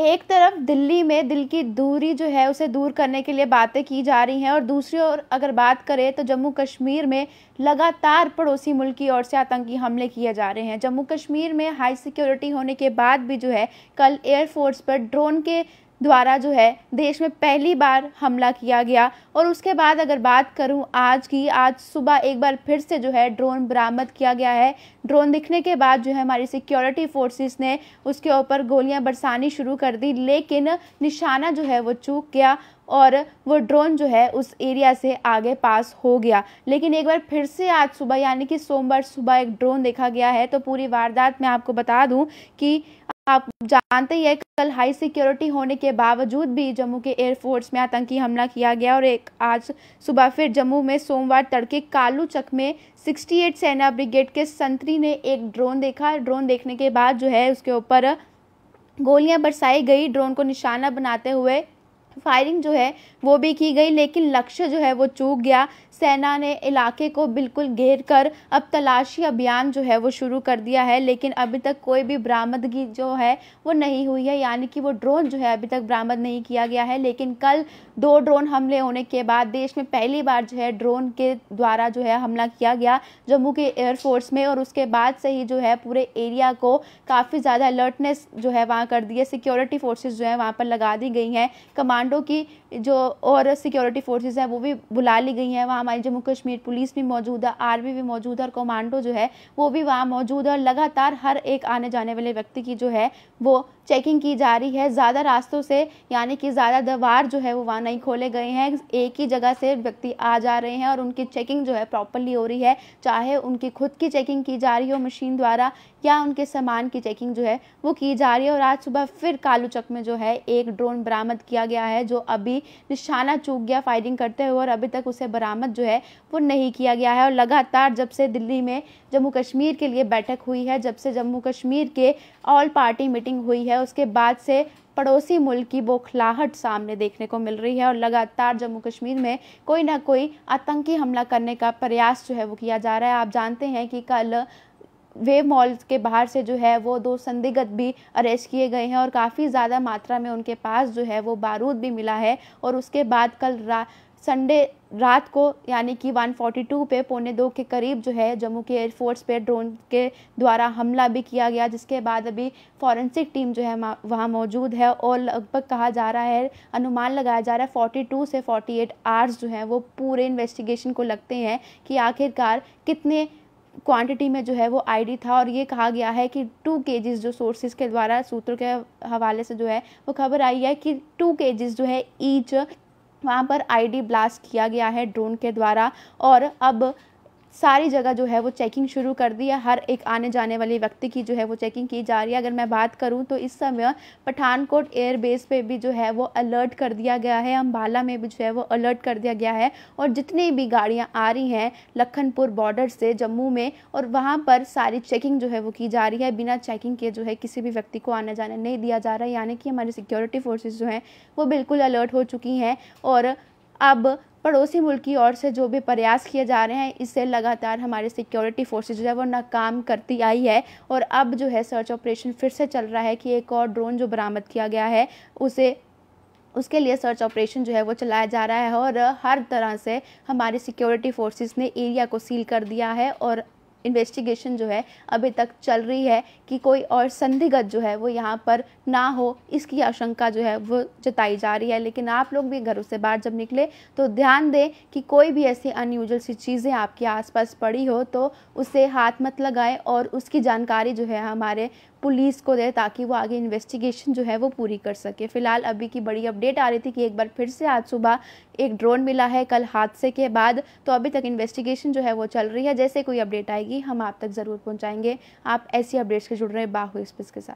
एक तरफ दिल्ली में दिल की दूरी जो है उसे दूर करने के लिए बातें की जा रही हैं और दूसरी ओर अगर बात करें तो जम्मू कश्मीर में लगातार पड़ोसी मुल्क की ओर से आतंकी हमले किए जा रहे हैं जम्मू कश्मीर में हाई सिक्योरिटी होने के बाद भी जो है कल एयरफोर्स पर ड्रोन के द्वारा जो है देश में पहली बार हमला किया गया और उसके बाद अगर बात करूं आज की आज सुबह एक बार फिर से जो है ड्रोन बरामद किया गया है ड्रोन दिखने के बाद जो है हमारी सिक्योरिटी फोर्सेस ने उसके ऊपर गोलियां बरसानी शुरू कर दी लेकिन निशाना जो है वो चूक गया और वो ड्रोन जो है उस एरिया से आगे पास हो गया लेकिन एक बार फिर से आज सुबह यानी कि सोमवार सुबह एक ड्रोन देखा गया है तो पूरी वारदात मैं आपको बता दूँ कि आप जानते ही है कल हाई सिक्योरिटी होने के बावजूद भी जम्मू के एयरफोर्स में आतंकी हमला किया गया और एक आज सुबह फिर जम्मू में सोमवार तड़के कालू चक में 68 सेना ब्रिगेड के संतरी ने एक ड्रोन देखा ड्रोन देखने के बाद जो है उसके ऊपर गोलियां बरसाई गई ड्रोन को निशाना बनाते हुए फायरिंग जो है वो भी की गई लेकिन लक्ष्य जो है वो चूक गया सेना ने इलाके को बिल्कुल घेर कर अब तलाशी अभियान जो है वो शुरू कर दिया है लेकिन अभी तक कोई भी बरामदगी जो है वो नहीं हुई है यानी कि वो ड्रोन जो है अभी तक बरामद नहीं किया गया है लेकिन कल दो ड्रोन हमले होने के बाद देश में पहली बार जो है ड्रोन के द्वारा जो है हमला किया गया जम्मू के एयरफोर्स में और उसके बाद से ही जो है पूरे एरिया को काफ़ी ज़्यादा अलर्टनेस जो है वहाँ कर दी है सिक्योरिटी फोर्सेज जो है वहाँ पर लगा दी गई हैं कमांड कमांडो की जो और सिक्योरिटी फोर्सेज हैं वो भी बुला ली गई हैं वहाँ हमारी जम्मू कश्मीर पुलिस भी मौजूद है आर्मी भी मौजूद है और कमांडो जो है वो भी वहाँ मौजूद है और लगातार हर एक आने जाने वाले व्यक्ति की जो है वो चेकिंग की जा रही है ज़्यादा रास्तों से यानी कि ज़्यादा दवार जो है वो वहाँ नहीं खोले गए हैं एक ही जगह से व्यक्ति आ जा रहे हैं और उनकी चेकिंग जो है प्रॉपरली हो रही है चाहे उनकी खुद की चेकिंग की जा रही हो मशीन द्वारा या उनके सामान की चेकिंग जो है वो की जा रही है और आज सुबह फिर कालूचक में जो है एक ड्रोन बरामद किया गया है जो अभी निशाना चूक गया फायरिंग करते हुए और अभी तक उसे बरामद जो है वो नहीं किया गया है और लगातार जब से दिल्ली में जम्मू कश्मीर के लिए बैठक हुई है जब से जम्मू कश्मीर के ऑल पार्टी मीटिंग हुई है है उसके बाद से पड़ोसी मुल्क की बौखलाहट सामने देखने को मिल रही है और लगातार जम्मू कश्मीर में कोई ना कोई आतंकी हमला करने का प्रयास जो है वो किया जा रहा है आप जानते हैं कि कल वे मॉल के बाहर से जो है वो दो संदिग्ध भी अरेस्ट किए गए हैं और काफ़ी ज़्यादा मात्रा में उनके पास जो है वो बारूद भी मिला है और उसके बाद कल रा संडे रात को यानी कि 142 पे पौने दो के करीब जो है जम्मू के एयरफोर्स पे ड्रोन के द्वारा हमला भी किया गया जिसके बाद अभी फॉरेंसिक टीम जो है वहाँ मौजूद है और लगभग कहा जा रहा है अनुमान लगाया जा रहा है 42 से 48 आवर्स जो हैं वो पूरे इन्वेस्टिगेशन को लगते हैं कि आखिरकार कितने क्वांटिटी में जो है वो आईडी था और ये कहा गया है कि टू के जो सोर्सेज के द्वारा सूत्रों के हवाले से जो है वो खबर आई है कि टू के जो है ईच वहाँ पर आईडी ब्लास्ट किया गया है ड्रोन के द्वारा और अब सारी जगह जो है वो चेकिंग शुरू कर दी है हर एक आने जाने वाले व्यक्ति की जो है वो चेकिंग की जा रही है अगर मैं बात करूँ तो इस समय पठानकोट एयरबेस पे भी जो है वो अलर्ट कर दिया गया है अम्बाला में भी जो है वो अलर्ट कर दिया गया है और जितनी भी गाड़ियाँ आ रही हैं लखनपुर बॉर्डर से जम्मू में और वहाँ पर सारी चेकिंग जो है वो की जा रही है बिना चेकिंग के जो है किसी भी व्यक्ति को आना जाना नहीं दिया जा रहा है यानी कि हमारी सिक्योरिटी फोर्सेज जो हैं वो बिल्कुल अलर्ट हो चुकी हैं और अब पड़ोसी मुल्क की ओर से जो भी प्रयास किए जा रहे हैं इससे लगातार हमारे सिक्योरिटी फोर्सेज जो है वो नाकाम करती आई है और अब जो है सर्च ऑपरेशन फिर से चल रहा है कि एक और ड्रोन जो बरामद किया गया है उसे उसके लिए सर्च ऑपरेशन जो है वो चलाया जा रहा है और हर तरह से हमारी सिक्योरिटी फोर्सेस ने एरिया को सील कर दिया है और इन्वेस्टिगेशन जो है अभी तक चल रही है कि कोई और संदिग्ध जो है वो यहाँ पर ना हो इसकी आशंका जो है वो जताई जा रही है लेकिन आप लोग भी घरों से बाहर जब निकले तो ध्यान दें कि कोई भी ऐसी अनयूजल सी चीज़ें आपके आसपास पड़ी हो तो उसे हाथ मत लगाएं और उसकी जानकारी जो है हमारे पुलिस को दे ताकि वो आगे इन्वेस्टिगेशन जो है वो पूरी कर सके फिलहाल अभी की बड़ी अपडेट आ रही थी कि एक बार फिर से आज सुबह एक ड्रोन मिला है कल हादसे के बाद तो अभी तक इन्वेस्टिगेशन जो है वो चल रही है जैसे कोई अपडेट आएगी हम आप तक ज़रूर पहुँचाएंगे आप ऐसी अपडेट्स के जुड़ रहे हैं बाहू एक्सप्रेस के साथ